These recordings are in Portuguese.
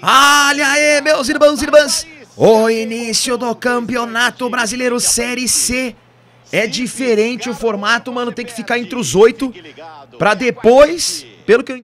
Olha aí, meus irmãos e irmãs. O início do Campeonato Brasileiro Série C. É diferente o formato, mano. Tem que ficar entre os oito. Pra depois, pelo que eu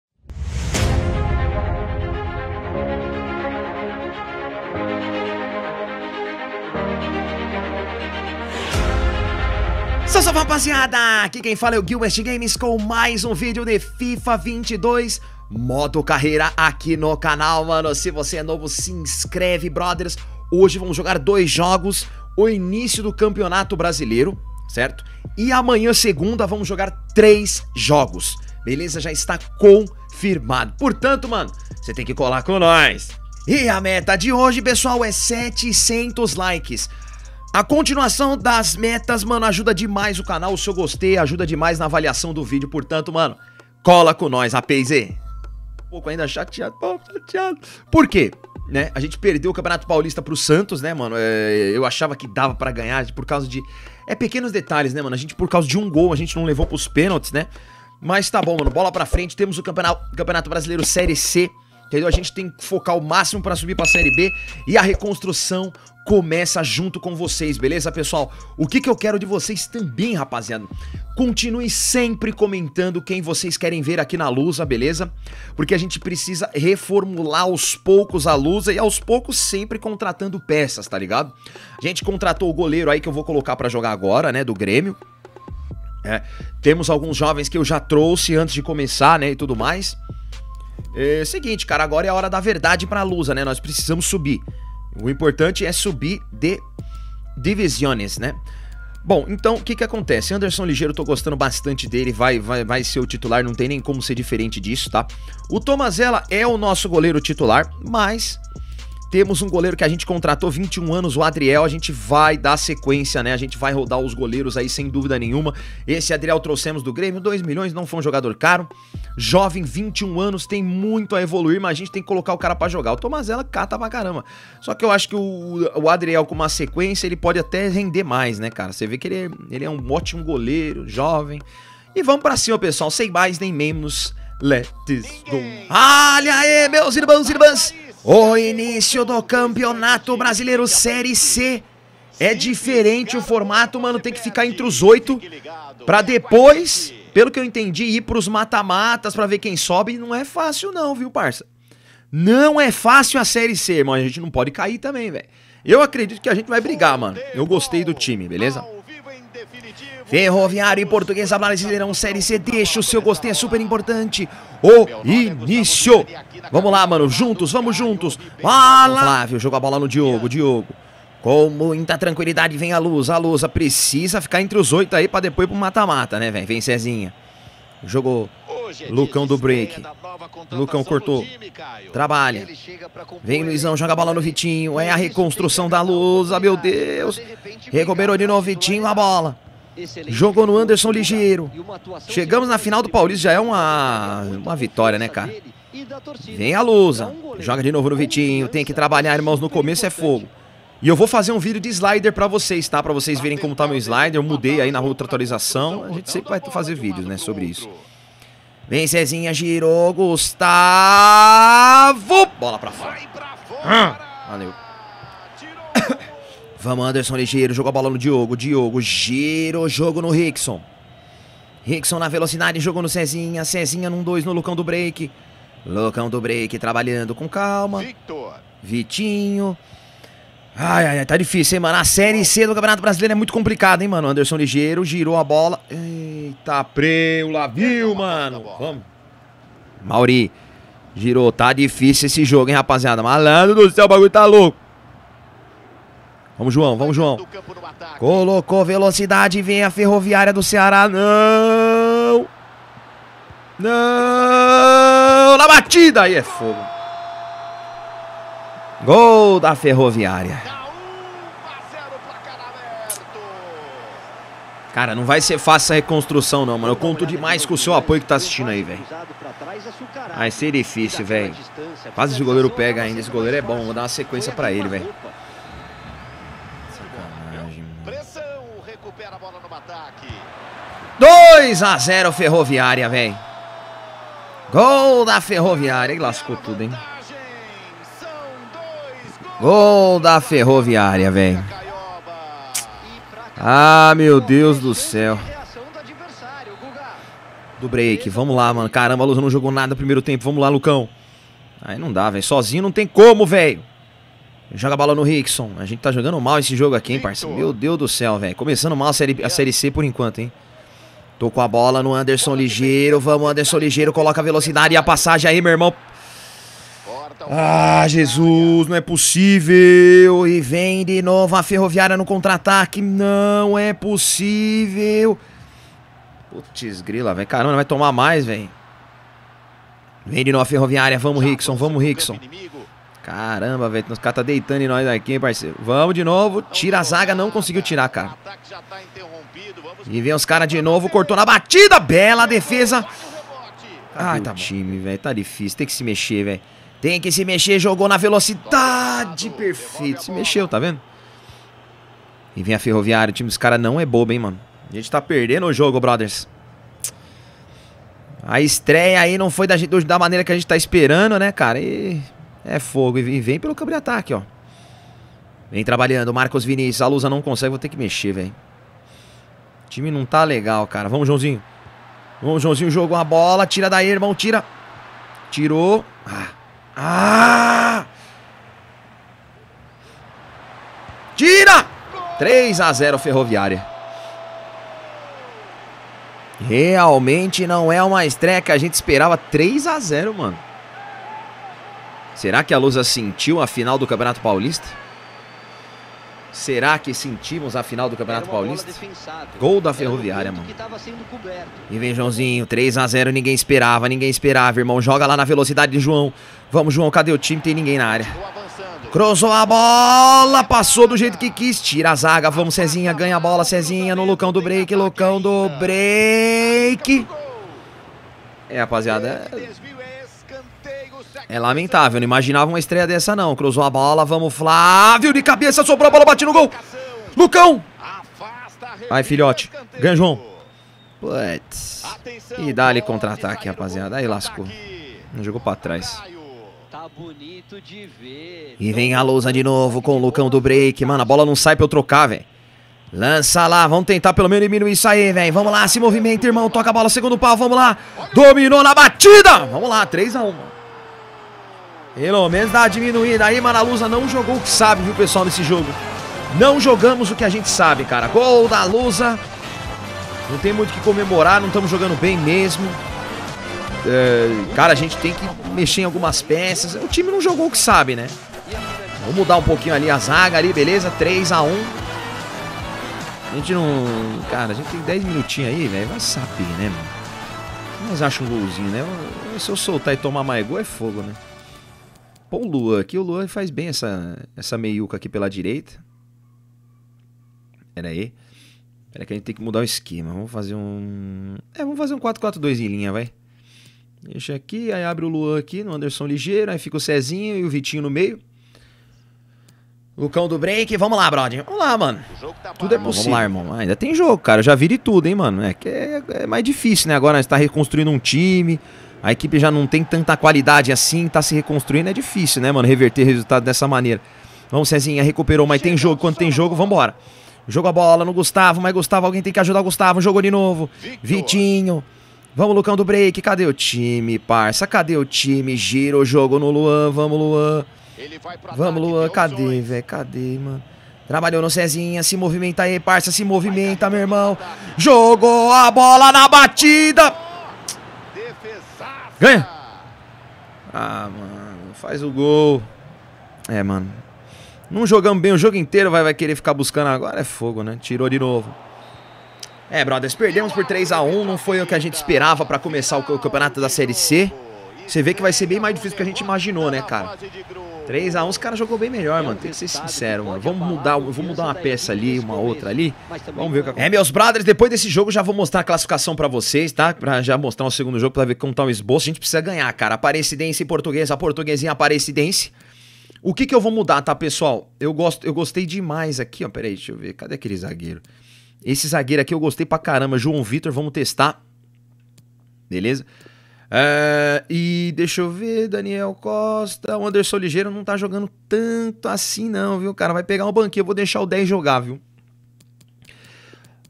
Salve, rapaziada! Aqui quem fala é o Gil West Games com mais um vídeo de FIFA 22 Moto Carreira aqui no canal, mano. Se você é novo, se inscreve, brothers. Hoje vamos jogar dois jogos, o início do Campeonato Brasileiro, certo? E amanhã, segunda, vamos jogar três jogos. Beleza? Já está confirmado. Portanto, mano, você tem que colar com nós. E a meta de hoje, pessoal, é 700 likes. A continuação das metas, mano, ajuda demais o canal. O seu gostei ajuda demais na avaliação do vídeo. Portanto, mano, cola com nós, PZ pouco ainda chateado. Pô, chateado. Por quê? Né? A gente perdeu o Campeonato Paulista pro Santos, né, mano? É, eu achava que dava para ganhar por causa de. É pequenos detalhes, né, mano? A gente, por causa de um gol, a gente não levou pros pênaltis, né? Mas tá bom, mano. Bola pra frente. Temos o Campeonato, Campeonato Brasileiro Série C entendeu? A gente tem que focar o máximo para subir para a Série B e a reconstrução começa junto com vocês, beleza, pessoal? O que, que eu quero de vocês também, rapaziada? Continuem sempre comentando quem vocês querem ver aqui na Lusa, beleza? Porque a gente precisa reformular aos poucos a Lusa e aos poucos sempre contratando peças, tá ligado? A gente contratou o goleiro aí que eu vou colocar para jogar agora, né, do Grêmio. É, temos alguns jovens que eu já trouxe antes de começar, né, e tudo mais. É seguinte, cara, agora é a hora da verdade pra Lusa, né? Nós precisamos subir. O importante é subir de divisiones, né? Bom, então o que que acontece? Anderson Ligeiro, tô gostando bastante dele, vai, vai, vai ser o titular, não tem nem como ser diferente disso, tá? O Tomazella é o nosso goleiro titular, mas temos um goleiro que a gente contratou 21 anos, o Adriel. A gente vai dar sequência, né? A gente vai rodar os goleiros aí sem dúvida nenhuma. Esse Adriel trouxemos do Grêmio, 2 milhões, não foi um jogador caro. Jovem, 21 anos, tem muito a evoluir, mas a gente tem que colocar o cara para jogar. O Tomazella cata pra caramba. Só que eu acho que o, o Adriel com uma sequência, ele pode até render mais, né, cara? Você vê que ele é, ele é um ótimo goleiro, jovem. E vamos para cima, pessoal, sem mais nem menos. Let's go. Olha aí, meus irmãos e irmãs. O início do Campeonato Brasileiro Série C é diferente o formato, mano. Tem que ficar entre os oito para depois, pelo que eu entendi, ir para os mata-matas para ver quem sobe. Não é fácil não, viu, parça? Não é fácil a Série C, mano. A gente não pode cair também, velho. Eu acredito que a gente vai brigar, mano. Eu gostei do time, beleza? Ferroviário e Portuguesa Brasileirão Série C. Deixa o seu gostei, é super importante. O início. Vamos lá, mano. Juntos, vamos juntos. Fala! Flávio jogou a bola no Diogo. Diogo. Com muita tranquilidade vem a luz. A luz precisa ficar entre os oito aí para depois pro mata-mata, né, velho? Vem Cezinha. Jogou. Lucão do break. Lucão cortou. Trabalha. Vem Luizão, joga a bola no Vitinho. É a reconstrução da luz. Ah, meu Deus. Recuperou de novo Vitinho a bola. Jogou no Anderson Ligeiro. Chegamos na final do Paulista, já é uma, uma vitória, né, cara? Vem a lousa. É Joga de novo no Vitinho. Tem que trabalhar, irmãos. No começo é fogo. E eu vou fazer um vídeo de slider para vocês, tá? Para vocês verem como tá meu slider. Eu mudei aí na outra atualização. A gente sempre vai fazer vídeos, né, sobre isso. Vem Zezinha, girou, Gustavo! Bola pra fora. Valeu. Vamos, Anderson ligeiro, jogou a bola no Diogo. Diogo, o jogo no Rickson. Rickson na velocidade, jogou no Cezinha. Cezinha num 2 no Lucão do Break. Lucão do Break trabalhando com calma. Victor. Vitinho. Ai, ai, tá difícil, hein, mano? A Série C do Campeonato Brasileiro é muito complicada, hein, mano? Anderson ligeiro, girou a bola. Eita, lá viu, mano? Vamos. Mauri, girou. Tá difícil esse jogo, hein, rapaziada? Malandro do céu, o bagulho tá louco. Vamos, João, vamos, João. Colocou velocidade, vem a Ferroviária do Ceará. Não! Não! Na batida! Aí é fogo. Gol da Ferroviária. Cara, não vai ser fácil essa reconstrução, não, mano. Eu conto demais com o seu apoio que tá assistindo aí, velho. É vai ser difícil, velho. Quase o goleiro pega ainda. Esse goleiro é bom. Vou dar uma sequência para ele, velho. 2 a 0 Ferroviária, velho. Gol da Ferroviária. E lascou tudo, hein? Gol da Ferroviária, velho. Ah, meu Deus do céu. Do break. Vamos lá, mano. Caramba, a Luz não jogou nada no primeiro tempo. Vamos lá, Lucão. Aí não dá, velho. Sozinho não tem como, velho. Joga a bola no Rickson. A gente tá jogando mal esse jogo aqui, hein, parceiro. Meu Deus do céu, velho. Começando mal a série, a série C por enquanto, hein com a bola no Anderson Ligeiro. Vamos, Anderson Ligeiro. Coloca a velocidade e a passagem aí, meu irmão. Ah, Jesus, não é possível. E vem de novo a Ferroviária no contra-ataque. Não é possível. Putz, grila, velho. Caramba, vai tomar mais, velho. Vem de novo a Ferroviária. Vamos, Rickson. Vamos, Rickson. Caramba, velho. Os caras tá deitando em nós aqui, hein, parceiro. Vamos de novo. Tira a zaga. Não conseguiu tirar, cara. E vem os caras de novo, cortou na batida, bela defesa. Ai, tá time, velho, tá difícil, tem que se mexer, velho. Tem que se mexer, jogou na velocidade, perfeito. Se mexeu, tá vendo? E vem a Ferroviária, o time dos caras não é bobo, hein, mano. A gente tá perdendo o jogo, brothers. A estreia aí não foi da, gente, da maneira que a gente tá esperando, né, cara? E é fogo. E vem pelo câmbio de ataque, ó. Vem trabalhando. Marcos Vinícius. A Lusa não consegue. Vou ter que mexer, velho time não tá legal, cara. Vamos, Joãozinho. Vamos, Joãozinho, jogou a bola. Tira daí, irmão, tira. Tirou. Ah! ah! Tira! 3 a 0 Ferroviária. Realmente não é uma estreia que a gente esperava 3 a 0 mano. Será que a Lusa sentiu a final do Campeonato Paulista? Será que sentimos a final do Campeonato Paulista? Gol da Ferroviária, mano. E vem Joãozinho, 3 a 0 ninguém esperava, ninguém esperava, irmão. Joga lá na velocidade de João. Vamos, João, cadê o time? Tem ninguém na área. Cruzou a bola, passou do jeito que quis, tira a zaga, vamos Cezinha, ganha a bola, Cezinha no Lucão do break, Lucão do break. É, rapaziada, é... É lamentável, não imaginava uma estreia dessa não. Cruzou a bola, vamos Flávio de cabeça, sobrou a bola, bate no gol. Lucão! Vai, filhote. Ganha, João. Putz. E dá-lhe contra-ataque, rapaziada. Aí lascou. Não jogou pra trás. Tá e vem a lousa de novo com o Lucão do break. Mano, a bola não sai pra eu trocar, velho. Lança lá, vamos tentar pelo menos diminuir isso aí, velho. Vamos lá, se movimenta, irmão. Toca a bola, segundo pau, vamos lá. Dominou na batida. Vamos lá, 3x1. Pelo menos dá diminuída aí, Maralusa não jogou o que sabe, viu, pessoal, nesse jogo. Não jogamos o que a gente sabe, cara. Gol da Lusa. Não tem muito o que comemorar, não estamos jogando bem mesmo. É, cara, a gente tem que mexer em algumas peças. O time não jogou o que sabe, né? Vamos mudar um pouquinho ali a zaga ali, beleza? 3 a 1 A gente não... Cara, a gente tem 10 minutinhos aí, velho. Vai saber, né, mano? Mas acha um golzinho, né? Se eu soltar e tomar mais gol, é fogo, né? Pô, o Luan aqui. O Luan faz bem essa, essa meiuca aqui pela direita. Pera aí. Pera que a gente tem que mudar o esquema. Vamos fazer um... É, vamos fazer um 4-4-2 em linha, vai. Deixa aqui, aí abre o Luan aqui no Anderson ligeiro, aí fica o Cezinho e o Vitinho no meio. Lucão do break, vamos lá, brother. Vamos lá, mano. Tá tudo é possível. Vamos lá, irmão. ainda tem jogo, cara. já vire tudo, hein, mano. É que é, é mais difícil, né? Agora está reconstruindo um time a equipe já não tem tanta qualidade assim, tá se reconstruindo, é difícil, né, mano, reverter resultado dessa maneira. Vamos, Cezinha, recuperou, mas tem jogo, quando tem jogo, vambora. Jogo a bola no Gustavo, mas Gustavo, alguém tem que ajudar o Gustavo, jogou de novo. Vitinho. Vamos, Lucão do break, cadê o time, parça? Cadê o time? Gira o jogo no Luan, vamos, Luan. Vamos, Luan, cadê, velho? Cadê, mano? Trabalhou no Cezinha, se movimenta aí, parça, se movimenta, meu irmão. Jogou a bola na batida. Ganha! Ah, mano, faz o gol. É, mano. Não jogamos bem o jogo inteiro, vai, vai querer ficar buscando agora. É fogo, né? Tirou de novo. É, brothers, perdemos por 3 a 1 não foi o que a gente esperava para começar o campeonato da Série C. Você vê que vai ser bem mais difícil do que a gente imaginou, né, cara? 3x1, os caras jogou bem melhor, mano. Tem que ser sincero, mano. Vamos mudar, vamos mudar uma peça ali, uma outra ali. Vamos ver o que acontece. É, meus brothers, depois desse jogo já vou mostrar a classificação pra vocês, tá? Pra já mostrar o segundo jogo, pra ver como tá o esboço. A gente precisa ganhar, cara. Aparecidense português, portuguesa, portuguesinha aparecidense. O que que eu vou mudar, tá, pessoal? Eu, gosto, eu gostei demais aqui, ó. Pera aí, deixa eu ver. Cadê aquele zagueiro? Esse zagueiro aqui eu gostei pra caramba. João Vitor, vamos testar. Beleza? É, e deixa eu ver, Daniel Costa. O Anderson Ligeiro não tá jogando tanto assim, não, viu, cara? Vai pegar um banquinho, eu vou deixar o 10 jogar, viu?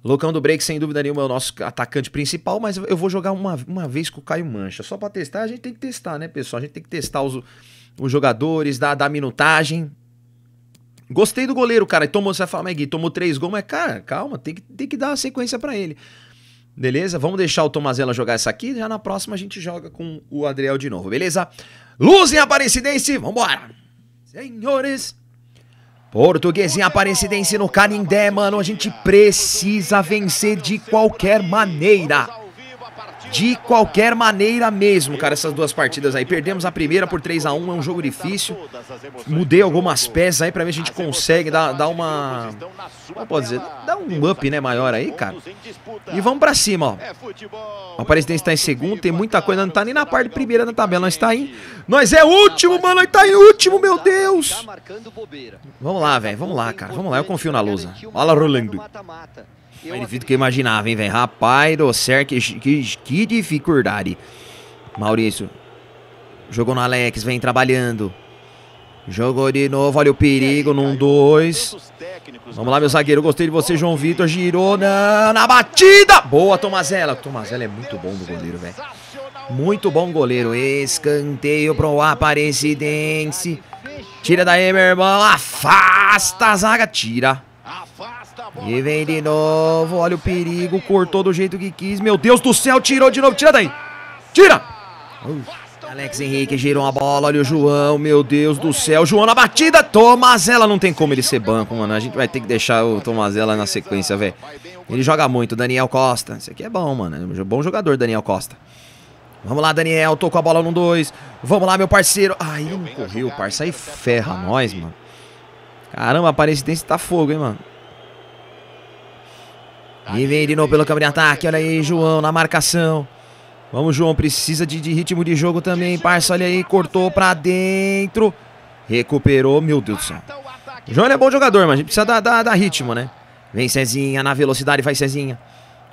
Lucão do Break, sem dúvida nenhuma, é o nosso atacante principal, mas eu vou jogar uma, uma vez com o Caio Mancha. Só para testar, a gente tem que testar, né, pessoal? A gente tem que testar os, os jogadores, dar, dar minutagem. Gostei do goleiro, cara. Tomou, você vai falar, mas Gui, tomou três gols, mas, cara, calma, tem que, tem que dar uma sequência para ele. Beleza? Vamos deixar o Tomazella jogar essa aqui. Já na próxima a gente joga com o Adriel de novo, beleza? Luz em Aparecidense, vambora! Senhores! Português em Aparecidense no Canindé, mano. A gente precisa vencer de qualquer maneira de qualquer maneira mesmo, cara, essas duas partidas aí. Perdemos a primeira por 3 a 1 é um jogo difícil. Mudei algumas peças aí pra ver se a gente consegue dar, dar uma. Como pode dizer? Dar um up, né, maior aí, cara. E vamos pra cima, ó. O Aparecidense tá em segundo, tem muita coisa, não tá nem na parte primeira da tabela, nós tá aí. Nós é último, mano, nós tá em último, meu Deus! Vamos lá, velho, vamos lá, cara, vamos lá, eu confio na Lusa. Olha lá, Rolando. Eu Mais difícil do que eu imaginava, hein, velho. Rapaz do céu, que, que, que dificuldade. Maurício. Jogou no Alex, vem trabalhando. Jogou de novo, olha o perigo num dois. Vamos lá, meu zagueiro, gostei de você, João Vitor. Girou na, na batida. Boa, Tomazella. Tomazella é muito bom do goleiro, velho. Muito bom goleiro. Escanteio pro Aparecidense. Tira daí, meu irmão. Afasta a zaga, tira. E vem de novo, olha o perigo, cortou do jeito que quis. Meu Deus do céu, tirou de novo, tira daí. Tira! Alex Henrique girou a bola, olha o João, meu Deus do céu. João na batida, Tomazella não tem como ele ser banco, mano. A gente vai ter que deixar o Tomazella na sequência, velho. Ele joga muito, Daniel Costa. Esse aqui é bom, mano. É bom jogador, Daniel Costa. Vamos lá, Daniel, tocou a bola no 2. Vamos lá, meu parceiro. Aí não correu, parça. Aí ferra nós, mano. Caramba, a parecidência tá fogo, hein, mano. E vem Riveirinho pelo campo de ataque, olha aí, João na marcação. Vamos, João, precisa de, de ritmo de jogo também, parça, olha aí, cortou pra dentro. Recuperou, meu Deus do céu. João é bom jogador, mas a gente precisa dar, dar, dar ritmo, né? Vem Cezinha, na velocidade, vai Cezinha.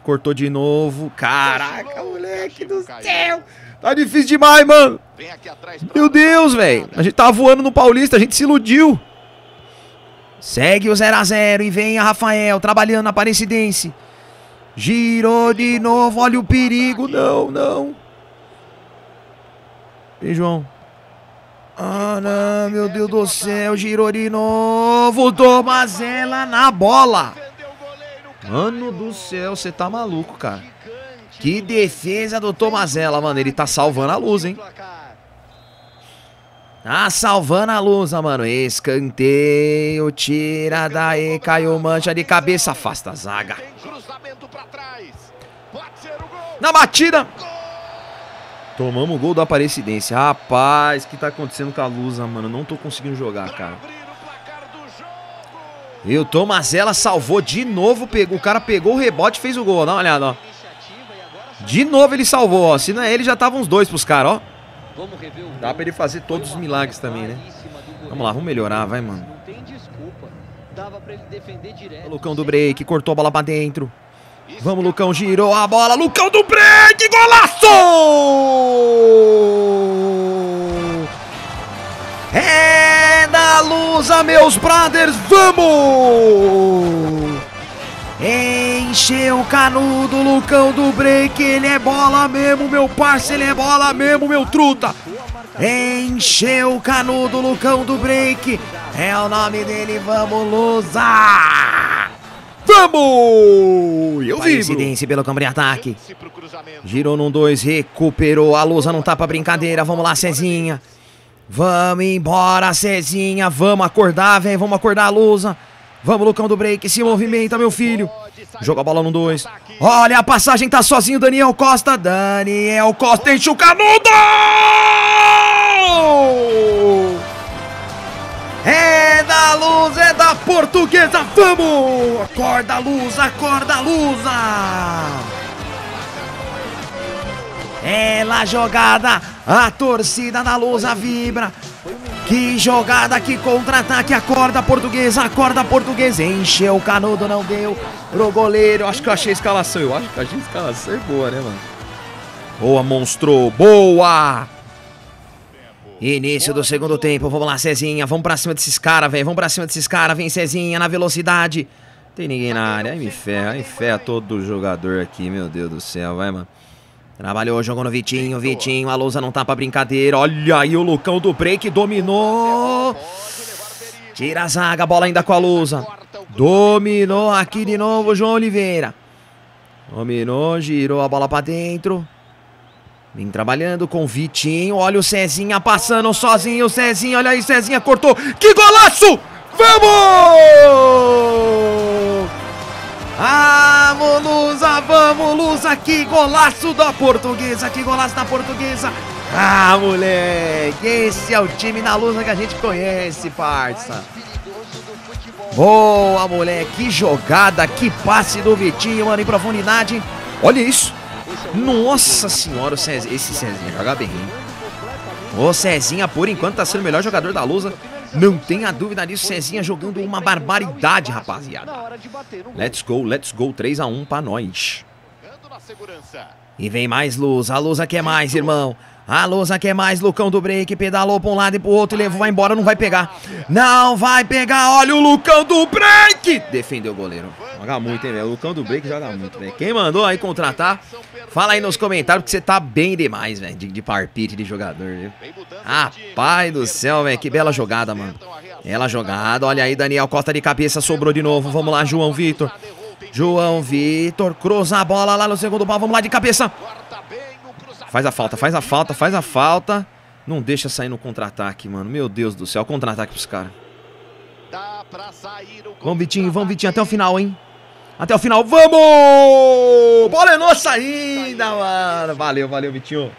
Cortou de novo. Caraca, moleque do céu. Tá difícil demais, mano. Meu Deus, velho. A gente tava tá voando no Paulista, a gente se iludiu. Segue o 0 a 0 e vem a Rafael trabalhando na parecidense. Girou de novo, olha o perigo. Não, não. Vem, João. Ah, não, meu Deus do céu. Girou de novo. Tomazella na bola. Mano do céu, você tá maluco, cara. Que defesa do Tomazella, mano. Ele tá salvando a luz, hein? Tá salvando a luz, mano. Escanteio, tira daí, caiu mancha de cabeça, afasta a zaga. Na batida. Tomamos o gol do Aparecidense. Rapaz, o que tá acontecendo com a Lusa, mano? Não tô conseguindo jogar, cara. E o Tomazella salvou de novo. Pegou, o cara pegou o rebote e fez o gol. Dá uma olhada, ó. De novo ele salvou, ó. Se não é ele, já tava uns dois pros caras, ó. Dá pra ele fazer todos os milagres também, né? Vamos lá, vamos melhorar, vai, mano. O Lucão do break, cortou a bola pra dentro. Vamos, Lucão, girou a bola. Lucão do break, golaço! É da Lusa, meus brothers, vamos! Encheu o canudo, Lucão do break. Ele é bola mesmo, meu parceiro. Ele é bola mesmo, meu truta. Encheu o canudo, Lucão do break. É o nome dele, vamos, Lusa! Vamos! Eu vi. Incidência pelo campo de ataque. Girou num 2, recuperou. A Lusa não tá pra brincadeira. Vamos lá, Cezinha. Vamos embora, Cezinha. Vamos acordar, velho. Vamos acordar Lusa. Vamos, Lucão do break. Se movimenta, meu filho. Joga a bola no 2. Olha a passagem, tá sozinho Daniel Costa. Daniel Costa enche o canudo! É da luz, é da portuguesa, vamos! Acorda, luz, acorda, luza! Ela jogada, a torcida da luz vibra. Que jogada, que contra-ataque, acorda portuguesa, acorda portuguesa, encheu o canudo, não deu pro goleiro. Acho que eu achei a escalação, eu acho que a gente escalação é boa, né, mano? Boa, monstro, boa! Início do segundo tempo, vamos lá, Cezinha, vamos pra cima desses caras, velho, vamos pra cima desses caras, vem Cezinha na velocidade. Tem ninguém na área, aí me ferra, aí me ferra todo jogador aqui, meu Deus do céu, vai, mano. Trabalhou, jogou no Vitinho, Vitinho, a lousa não tá pra brincadeira. Olha aí o Lucão do break, dominou. Tira a zaga, bola ainda com a lousa. Dominou aqui de novo João Oliveira. Dominou, girou a bola pra dentro. Vem trabalhando com o Vitinho. Olha o Cezinha passando sozinho. O Cezinha, olha aí, Cezinha cortou. Que golaço! Vamos! Ah, Molusa, vamos, Lusa, que golaço da portuguesa, que golaço da portuguesa. Ah, moleque, esse é o time na Lusa que a gente conhece, parça. Boa, moleque, que jogada, que passe do Vitinho, mano, em profundidade. Olha isso. Nossa senhora, Cezinha, esse Cezinha joga bem, hein? O Cezinha, por enquanto, tá sendo o melhor jogador da Lusa. Não tenha dúvida disso, Cezinha jogando uma barbaridade, rapaziada. Let's go, let's go, 3x1 pra nós. E vem mais luz, a luz aqui é mais, irmão. A Lousa quer mais, Lucão do break, pedalou pra um lado e pro outro, levou, vai embora, não vai pegar. Não vai pegar, olha o Lucão do break! Defendeu o goleiro. Joga muito, hein, velho? O Lucão do break joga muito, velho. Quem mandou aí contratar, fala aí nos comentários, porque você tá bem demais, velho, de, de parpite de jogador, viu? Rapaz do céu, velho, que bela jogada, mano. Bela jogada, olha aí, Daniel Costa de cabeça, sobrou de novo, vamos lá, João Vitor. João Vitor cruza a bola lá no segundo pau, vamos lá de cabeça. Faz a falta, faz a falta, faz a falta. Não deixa sair no contra-ataque, mano. Meu Deus do céu, contra-ataque pros caras. Vamos, Vitinho, vamos, Vitinho, até o final, hein? Até o final, vamos! Bola é nossa ainda, mano. Valeu, valeu, Vitinho.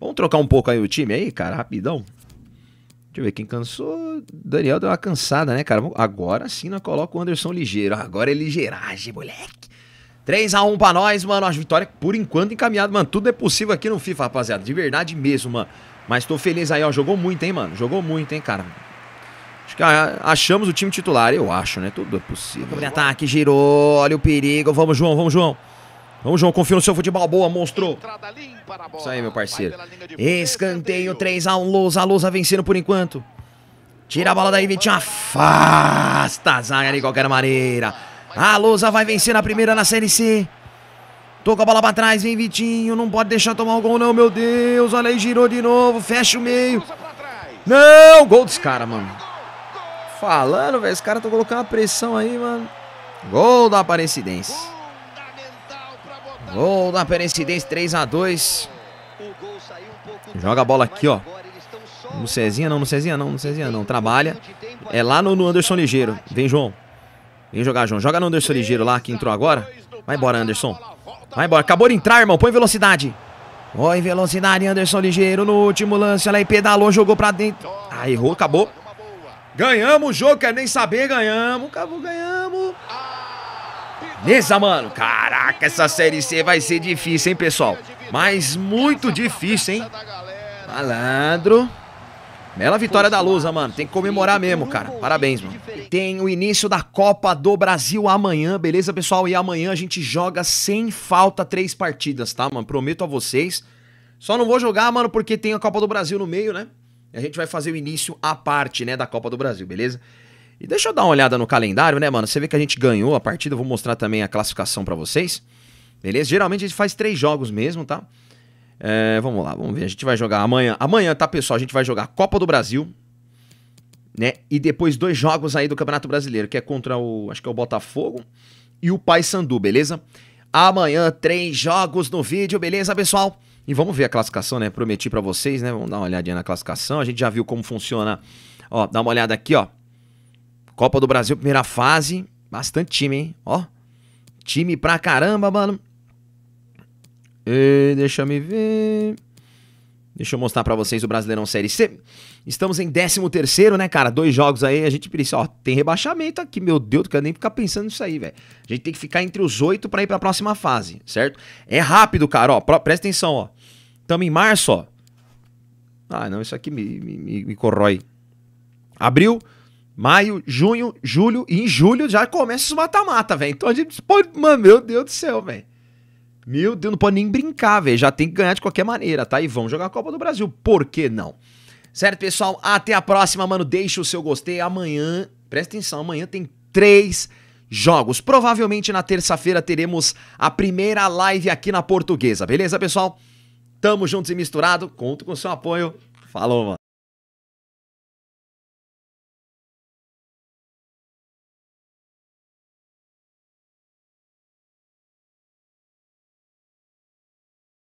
Vamos trocar um pouco aí o time aí, cara, rapidão. Deixa eu ver quem cansou. Daniel deu uma cansada, né, cara? Agora sim nós coloca o Anderson ligeiro. Agora é ligeiragem, moleque. 3x1 pra nós, mano. A vitória por enquanto encaminhada, mano. Tudo é possível aqui no FIFA, rapaziada. De verdade mesmo, mano. Mas tô feliz aí, ó. Jogou muito, hein, mano. Jogou muito, hein, cara. Acho que ah, achamos o time titular, eu acho, né? Tudo é possível. Vamos ataque, girou. Olha o perigo. Vamos, João, vamos, João. Vamos, João, confia no seu futebol. Boa, monstro. Isso aí, meu parceiro. Escanteio 3x1, Lousa. A Lousa vencendo por enquanto. Tira a bola daí, Vitinho. Afasta a zaga de qualquer maneira. A Lousa vai vencer na primeira na Série C. Toca a bola pra trás, vem Vitinho. Não pode deixar tomar o gol, não, meu Deus. Olha aí, girou de novo. Fecha o meio. Não, gol dos caras, mano. Falando, velho. Os caras estão tá colocando uma pressão aí, mano. Gol da Aparecidense. Gol da Aparecidense, 3x2. Joga a bola aqui, ó. No Cezinha não, no Cezinha não, no Cezinha não. Trabalha. É lá no, no Anderson Ligeiro. Vem, João. Vem jogar, João. Joga no Anderson Ligeiro lá, que entrou agora. Vai embora, Anderson. Vai embora. Acabou de entrar, irmão. Põe velocidade. Põe velocidade, Anderson Ligeiro. No último lance, olha aí pedalou, jogou pra dentro. Ah, errou, acabou. Ganhamos o jogo, Quer nem saber. Ganhamos, acabou, ganhamos. Beleza, mano. Caraca, essa Série C vai ser difícil, hein, pessoal. Mas muito difícil, hein. Malandro. Bela vitória da Lusa, mano. Tem que comemorar mesmo, cara. Parabéns, mano tem o início da Copa do Brasil amanhã, beleza, pessoal? E amanhã a gente joga sem falta três partidas, tá, mano? Prometo a vocês. Só não vou jogar, mano, porque tem a Copa do Brasil no meio, né? A gente vai fazer o início à parte, né, da Copa do Brasil, beleza? E deixa eu dar uma olhada no calendário, né, mano? Você vê que a gente ganhou a partida, eu vou mostrar também a classificação para vocês. Beleza? Geralmente a gente faz três jogos mesmo, tá? É, vamos lá, vamos ver. A gente vai jogar amanhã. Amanhã, tá, pessoal? A gente vai jogar Copa do Brasil, né? E depois dois jogos aí do Campeonato Brasileiro, que é contra o, acho que é o Botafogo e o Paysandu, beleza? Amanhã três jogos no vídeo, beleza, pessoal? E vamos ver a classificação, né? Prometi para vocês, né? Vamos dar uma olhadinha na classificação. A gente já viu como funciona. Ó, dá uma olhada aqui, ó. Copa do Brasil, primeira fase. Bastante time, hein? Ó. Time pra caramba, mano. E deixa me ver. Deixa eu mostrar para vocês o Brasileirão Série C. Estamos em 13 terceiro, né, cara? Dois jogos aí, a gente precisa... ó, tem rebaixamento aqui, meu Deus, não quero nem ficar pensando nisso aí, velho. A gente tem que ficar entre os oito para ir para a próxima fase, certo? É rápido, cara, ó, presta atenção, ó. Estamos em março, ó. Ah, não, isso aqui me, me, me corrói. Abril, maio, junho, julho, e em julho já começa os mata-mata, velho. Então a gente, mano, meu Deus do céu, velho. Meu Deus, não pode nem brincar, velho. Já tem que ganhar de qualquer maneira, tá? E vamos jogar a Copa do Brasil. Por que não? Certo, pessoal? Até a próxima, mano. Deixa o seu gostei. Amanhã, presta atenção, amanhã tem três jogos. Provavelmente na terça-feira teremos a primeira live aqui na Portuguesa, beleza, pessoal? Tamo juntos e misturado. Conto com o seu apoio. Falou, mano.